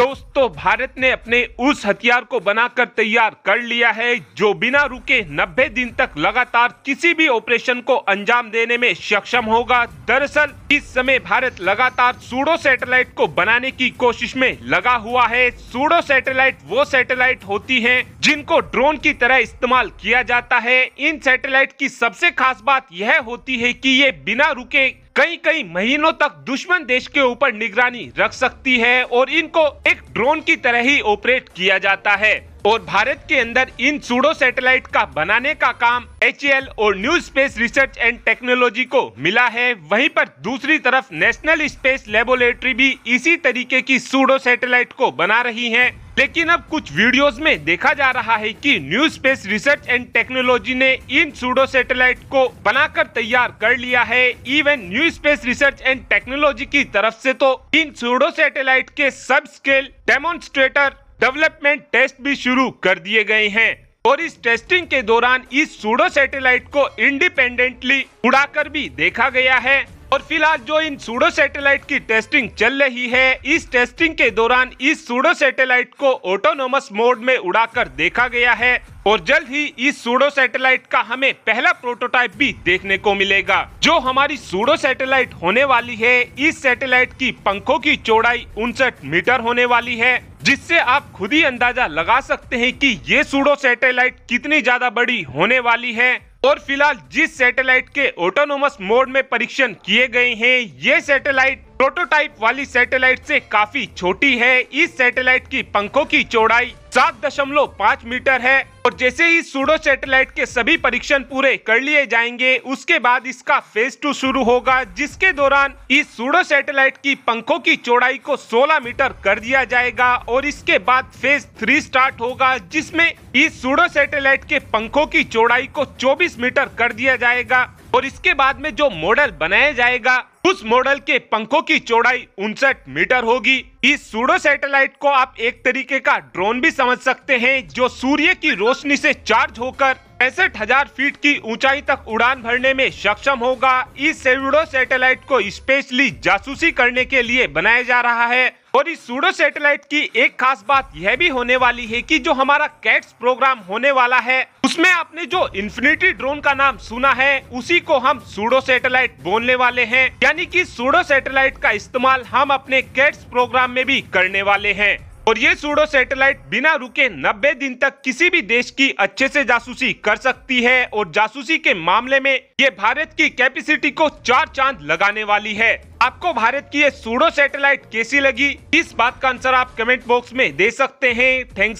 दोस्तों भारत ने अपने उस हथियार को बनाकर तैयार कर लिया है जो बिना रुके 90 दिन तक लगातार किसी भी ऑपरेशन को अंजाम देने में सक्षम होगा दरअसल इस समय भारत लगातार सूडो सैटेलाइट को बनाने की कोशिश में लगा हुआ है सूडो सैटेलाइट वो सैटेलाइट होती है जिनको ड्रोन की तरह इस्तेमाल किया जाता है इन सैटेलाइट की सबसे खास बात यह होती है की ये बिना रुके कई कई महीनों तक दुश्मन देश के ऊपर निगरानी रख सकती है और इनको एक ड्रोन की तरह ही ऑपरेट किया जाता है और भारत के अंदर इन सूडो सैटेलाइट का बनाने का काम एच और new space research and technology को मिला है वहीं पर दूसरी तरफ नेशनल स्पेस लेबोरेटरी भी इसी तरीके की सूडो सैटेलाइट को बना रही है लेकिन अब कुछ वीडियोस में देखा जा रहा है कि new space research and technology ने इन सूडो सैटेलाइट को बनाकर तैयार कर लिया है even new space research and technology की तरफ से तो इन सूडो सैटेलाइट के सब स्केल डेमोन्स्ट्रेटर डेवलपमेंट टेस्ट भी शुरू कर दिए गए हैं और इस टेस्टिंग के दौरान इस सूडो सैटेलाइट को इंडिपेंडेंटली उड़ाकर भी देखा गया है और फिलहाल जो इन सूडो सैटेलाइट की टेस्टिंग चल रही है इस टेस्टिंग के दौरान इस सूडो सैटेलाइट को ऑटोनोमस मोड में उड़ाकर देखा गया है और जल्द ही इस सूडो सैटेलाइट का हमें पहला प्रोटोटाइप भी देखने को मिलेगा जो हमारी सूडो सैटेलाइट होने वाली है इस सैटेलाइट की पंखों की चौड़ाई उनसठ मीटर होने वाली है जिससे आप खुद ही अंदाजा लगा सकते हैं कि ये सूडो सैटेलाइट कितनी ज्यादा बड़ी होने वाली है और फिलहाल जिस सैटेलाइट के ऑटोनोमस मोड में परीक्षण किए गए हैं ये सैटेलाइट प्रोटोटाइप वाली सैटेलाइट से काफी छोटी है इस सैटेलाइट की पंखों की चौड़ाई सात दशमलव पाँच मीटर है और जैसे ही सूडो सैटेलाइट के सभी परीक्षण पूरे कर लिए जाएंगे उसके बाद इसका फेज टू शुरू होगा जिसके दौरान इस सूडो सैटेलाइट की पंखों की चौड़ाई को 16 मीटर कर दिया जाएगा और इसके बाद फेज थ्री स्टार्ट होगा जिसमें इस सूडो सैटेलाइट के पंखों की चौड़ाई को 24 मीटर कर दिया जाएगा और इसके बाद में जो मॉडल बनाया जाएगा उस मॉडल के पंखों की चौड़ाई उनसठ मीटर होगी इस सूडो सैटेलाइट को आप एक तरीके का ड्रोन भी समझ सकते हैं जो सूर्य की रोशनी से चार्ज होकर पैंसठ हजार फीट की ऊंचाई तक उड़ान भरने में सक्षम होगा इस सूडो सैटेलाइट को स्पेशली जासूसी करने के लिए बनाया जा रहा है और इस सूडो सैटेलाइट की एक खास बात यह भी होने वाली है कि जो हमारा कैट्स प्रोग्राम होने वाला है उसमें आपने जो इन्फिनिटी ड्रोन का नाम सुना है उसी को हम सूडो सैटेलाइट बोलने वाले हैं यानी कि सूडो सैटेलाइट का इस्तेमाल हम अपने कैट्स प्रोग्राम में भी करने वाले हैं और ये सूडो सैटेलाइट बिना रुके 90 दिन तक किसी भी देश की अच्छे से जासूसी कर सकती है और जासूसी के मामले में ये भारत की कैपेसिटी को चार चांद लगाने वाली है आपको भारत की ये सूडो सैटेलाइट कैसी लगी इस बात का आंसर आप कमेंट बॉक्स में दे सकते हैं थैंक्स